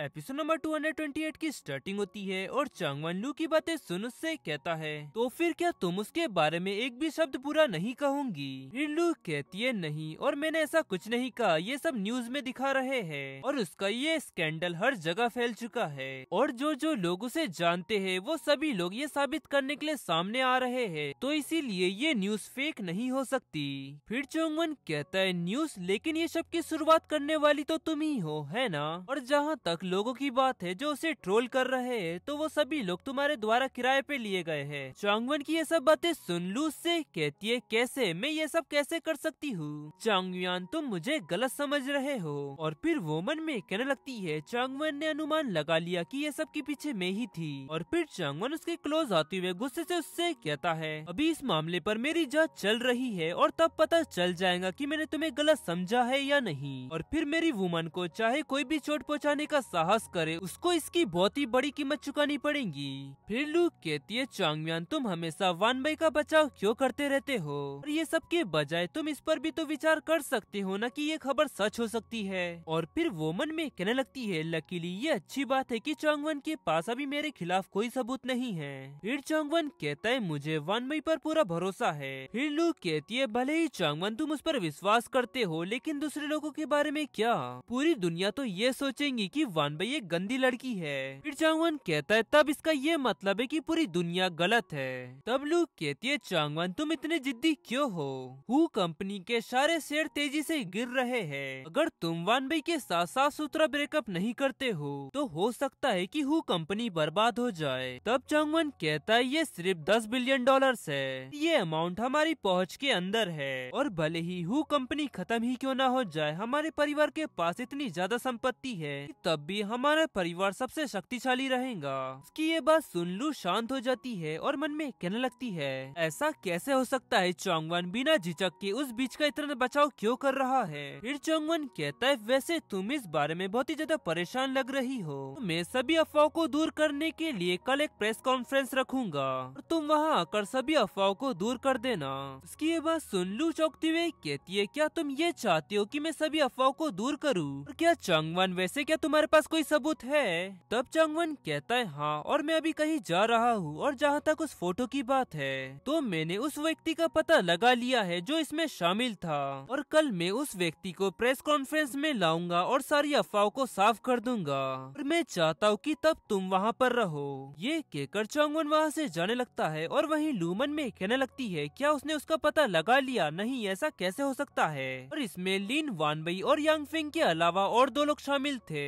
episode number 228 की starting होती है और चांगवन लू की बातें सुन उससे कहता है तो फिर क्या तुम उसके बारे में एक भी शब्द पूरा नहीं कहूंगी फिर लू कहती है नहीं और मैंने ऐसा कुछ नहीं कहा ये सब न्यूज में दिखा रहे हैं और उसका ये स्कैंडल हर जगह फैल चुका है और जो जो लोग उसे जानते है वो सभी लोग ये साबित करने के लिए सामने आ रहे है तो इसीलिए ये न्यूज फेक नहीं हो सकती फिर चोंगवन कहता है न्यूज लेकिन ये सब की शुरुआत करने वाली तो तुम ही हो है ना और जहाँ तक लोगों की बात है जो उसे ट्रोल कर रहे हैं तो वो सभी लोग तुम्हारे द्वारा किराए पे लिए गए हैं चांगवन की ये सब बातें सुन लू उससे कहती है कैसे मैं ये सब कैसे कर सकती हूँ चांगयुआन तुम मुझे गलत समझ रहे हो और फिर वो मन में कहने लगती है चांगवन ने अनुमान लगा लिया की ये सब के पीछे में ही थी और फिर चांगवन उसके क्लोज आते हुए गुस्से ऐसी उससे कहता है अभी इस मामले आरोप मेरी जाँच चल रही है और तब पता चल जाएगा की मैंने तुम्हें गलत समझा है या नहीं और फिर मेरी वुमन को चाहे कोई भी चोट पहुँचाने का साहस करे उसको इसकी बहुत ही बड़ी कीमत चुकानी पड़ेगी फिर लूक कहती है चांगम्यान तुम हमेशा वान बाई का बचाव क्यों करते रहते हो और ये सब के बजाय तुम इस पर भी तो विचार कर सकते हो न कि ये खबर सच हो सकती है और फिर वो मन में कहने लगती है लकीली ये अच्छी बात है की चांगवन के पास अभी मेरे खिलाफ कोई सबूत नहीं है फिर चांगवन कहता है मुझे बाई पर पूरा भरोसा है फिर लू कहती है भले ही चांगवन तुम उस पर विश्वास करते हो लेकिन दूसरे लोगों के बारे में क्या पूरी दुनिया तो ये सोचेंगी की वन जांगवान भाई एक गंदी लड़की है फिर चांगवान कहता है तब इसका ये मतलब है कि पूरी दुनिया गलत है तब लू कहती है चांगवान तुम इतने जिद्दी क्यों हो हु कंपनी के सारे शेयर तेजी से गिर रहे हैं अगर तुम वान भाई के साथ साफ सुथरा ब्रेकअप नहीं करते हो तो हो सकता है कि हु कंपनी बर्बाद हो जाए तब चांगवान कहता है ये सिर्फ दस बिलियन डॉलर है ये अमाउंट हमारी पहुँच के अंदर है और भले ही हु कंपनी खत्म ही क्यों ना हो जाए हमारे परिवार के पास इतनी ज्यादा संपत्ति है तब भी हमारा परिवार सबसे शक्तिशाली रहेगा उसकी ये बात सुन लू शांत हो जाती है और मन में कहने लगती है ऐसा कैसे हो सकता है चौंगवान बिना झिझक के उस बीच का इतना बचाव क्यों कर रहा है फिर चौंगवान कहता है वैसे तुम इस बारे में बहुत ही ज्यादा परेशान लग रही हो मैं सभी अफवाह को दूर करने के लिए कल एक प्रेस कॉन्फ्रेंस रखूंगा और तुम वहाँ आकर सभी अफवाहों को दूर कर देना उसकी ये बात सुन लू चौकती हुए कहती है क्या तुम ये चाहते हो की मैं सभी अफवाह को दूर करूँ क्या चौंगवन वैसे क्या तुम्हारे पास पास कोई सबूत है तब चांगवन कहता है हाँ और मैं अभी कहीं जा रहा हूँ और जहाँ तक उस फोटो की बात है तो मैंने उस व्यक्ति का पता लगा लिया है जो इसमें शामिल था और कल मैं उस व्यक्ति को प्रेस कॉन्फ्रेंस में लाऊंगा और सारी अफवाहों को साफ कर दूंगा और मैं चाहता हूँ की तब तुम वहाँ पर रहो ये कहकर चांगवन वहाँ ऐसी जाने लगता है और वही लूमन में कहने लगती है क्या उसने उसका पता लगा लिया नहीं ऐसा कैसे हो सकता है और इसमें लीन वानबई और फिंग के अलावा और दो लोग शामिल थे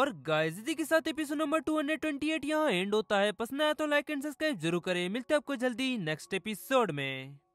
और गाइस के साथ एपिसोड नंबर 228 यहाँ एंड होता है पसंद आया तो लाइक एंड सब्सक्राइब जरूर करें मिलते हैं आपको जल्दी नेक्स्ट एपिसोड में